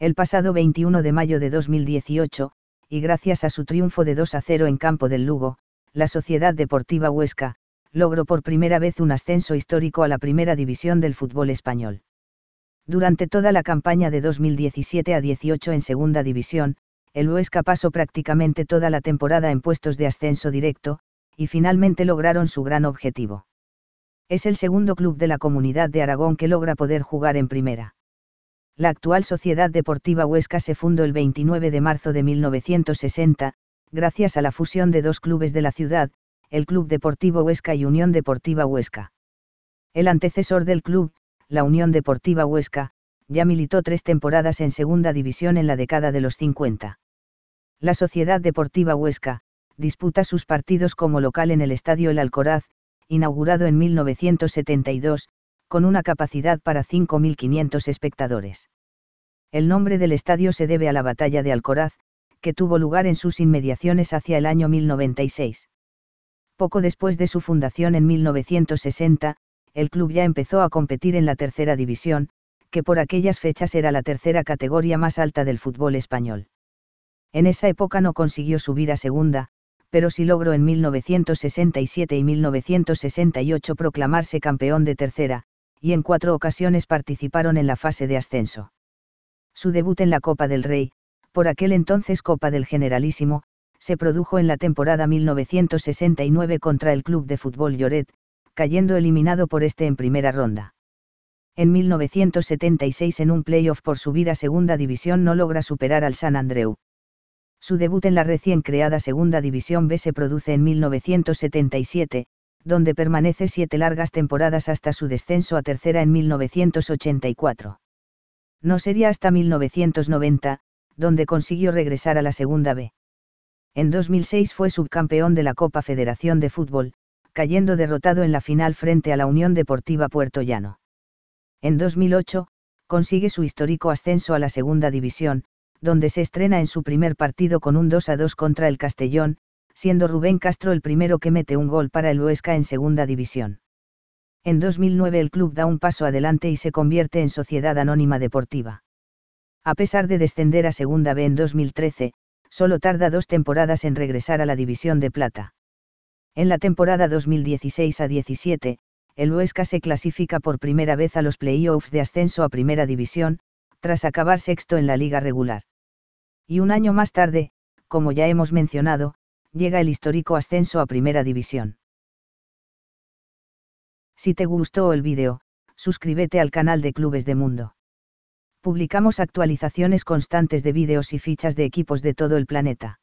El pasado 21 de mayo de 2018, y gracias a su triunfo de 2 a 0 en Campo del Lugo, la Sociedad Deportiva Huesca, logró por primera vez un ascenso histórico a la primera división del fútbol español. Durante toda la campaña de 2017 a 18 en Segunda División, el Huesca pasó prácticamente toda la temporada en puestos de ascenso directo, y finalmente lograron su gran objetivo. Es el segundo club de la comunidad de Aragón que logra poder jugar en primera. La actual Sociedad Deportiva Huesca se fundó el 29 de marzo de 1960, gracias a la fusión de dos clubes de la ciudad, el Club Deportivo Huesca y Unión Deportiva Huesca. El antecesor del club, la Unión Deportiva Huesca, ya militó tres temporadas en Segunda División en la década de los 50. La Sociedad Deportiva Huesca, disputa sus partidos como local en el Estadio El Alcoraz, inaugurado en 1972, con una capacidad para 5.500 espectadores. El nombre del estadio se debe a la Batalla de Alcoraz, que tuvo lugar en sus inmediaciones hacia el año 1096. Poco después de su fundación en 1960, el club ya empezó a competir en la tercera división, que por aquellas fechas era la tercera categoría más alta del fútbol español. En esa época no consiguió subir a segunda, pero sí logró en 1967 y 1968 proclamarse campeón de tercera, y en cuatro ocasiones participaron en la fase de ascenso. Su debut en la Copa del Rey, por aquel entonces Copa del Generalísimo, se produjo en la temporada 1969 contra el Club de Fútbol Lloret, cayendo eliminado por este en primera ronda. En 1976 en un playoff por subir a segunda división no logra superar al San Andreu. Su debut en la recién creada segunda división B se produce en 1977, donde permanece siete largas temporadas hasta su descenso a tercera en 1984. No sería hasta 1990, donde consiguió regresar a la segunda B. En 2006 fue subcampeón de la Copa Federación de Fútbol, cayendo derrotado en la final frente a la Unión Deportiva Puerto Llano. En 2008, consigue su histórico ascenso a la Segunda División, donde se estrena en su primer partido con un 2 a 2 contra el Castellón, siendo Rubén Castro el primero que mete un gol para el Huesca en Segunda División. En 2009 el club da un paso adelante y se convierte en Sociedad Anónima Deportiva. A pesar de descender a Segunda B en 2013, solo tarda dos temporadas en regresar a la División de Plata. En la temporada 2016 a 17, el Huesca se clasifica por primera vez a los playoffs de ascenso a Primera División, tras acabar sexto en la liga regular. Y un año más tarde, como ya hemos mencionado, llega el histórico ascenso a Primera División. Si te gustó el vídeo, suscríbete al canal de Clubes de Mundo. Publicamos actualizaciones constantes de vídeos y fichas de equipos de todo el planeta.